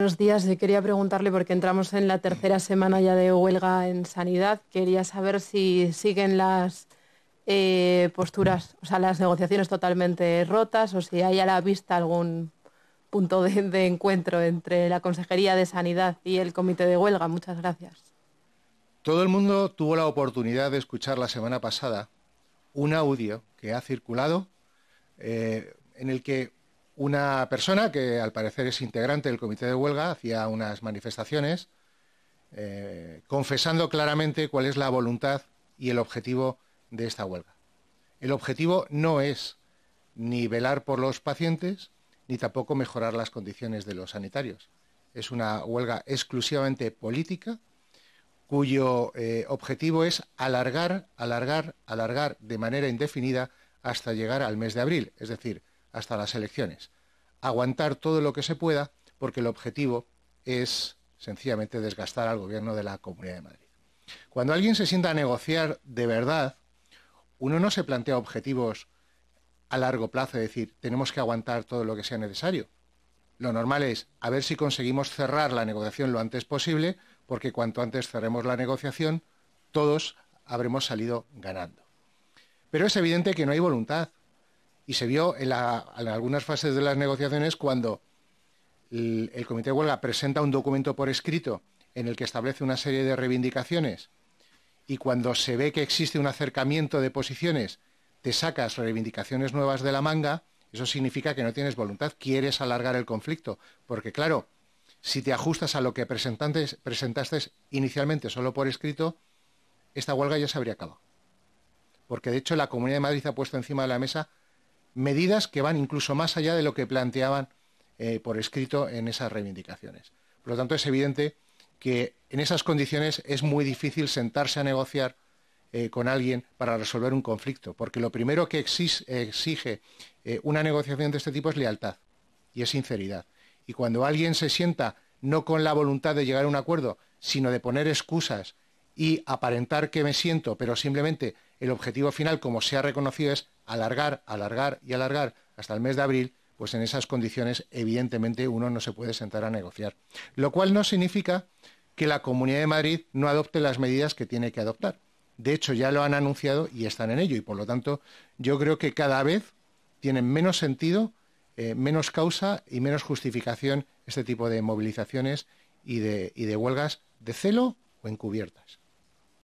Buenos días, quería preguntarle, porque entramos en la tercera semana ya de huelga en sanidad, quería saber si siguen las eh, posturas, o sea, las negociaciones totalmente rotas o si hay a la vista algún punto de, encuentro entre la Consejería de Sanidad y el Comité de Huelga. Muchas gracias. Todo el mundo tuvo la oportunidad de escuchar la semana pasada un audio que ha circulado eh, en el que una persona que al parecer es integrante del comité de huelga hacía unas manifestaciones eh, confesando claramente cuál es la voluntad y el objetivo de esta huelga. El objetivo no es ni velar por los pacientes ni tampoco mejorar las condiciones de los sanitarios. Es una huelga exclusivamente política cuyo eh, objetivo es alargar, alargar, alargar de manera indefinida hasta llegar al mes de abril. Es decir, hasta las elecciones. Aguantar todo lo que se pueda, porque el objetivo es sencillamente desgastar al gobierno de la Comunidad de Madrid. Cuando alguien se sienta a negociar de verdad, uno no se plantea objetivos a largo plazo, es decir, tenemos que aguantar todo lo que sea necesario. Lo normal es a ver si conseguimos cerrar la negociación lo antes posible, porque cuanto antes cerremos la negociación, todos habremos salido ganando. Pero es evidente que no hay voluntad, y se vio en, algunas fases de las negociaciones cuando el, el, comité de huelga presenta un documento por escrito en el que establece una serie de reivindicaciones y cuando se ve que existe un acercamiento de posiciones te sacas reivindicaciones nuevas de la manga, eso significa que no tienes voluntad, quieres alargar el conflicto, porque claro, si te ajustas a lo que presentaste inicialmente solo por escrito, esta huelga ya se habría acabado. Porque de hecho la Comunidad de Madrid ha puesto encima de la mesa medidas que van incluso más allá de lo que planteaban eh, por escrito en esas reivindicaciones. Por lo tanto, es evidente que en esas condiciones es muy difícil sentarse a negociar eh, con alguien para resolver un conflicto, porque lo primero que exige eh, una negociación de este tipo es lealtad y es sinceridad. Y cuando alguien se sienta no con la voluntad de llegar a un acuerdo, sino de poner excusas y aparentar que me siento, pero simplemente el objetivo final, como se ha reconocido, es alargar, alargar y alargar hasta el mes de abril, pues en esas condiciones evidentemente uno no se puede sentar a negociar. Lo cual no significa que la Comunidad de Madrid no adopte las medidas que tiene que adoptar. De hecho, ya lo han anunciado y están en ello. Y por lo tanto, yo creo que cada vez tienen menos sentido, eh, menos causa y menos justificación este tipo de movilizaciones y de huelgas de celo o encubiertas.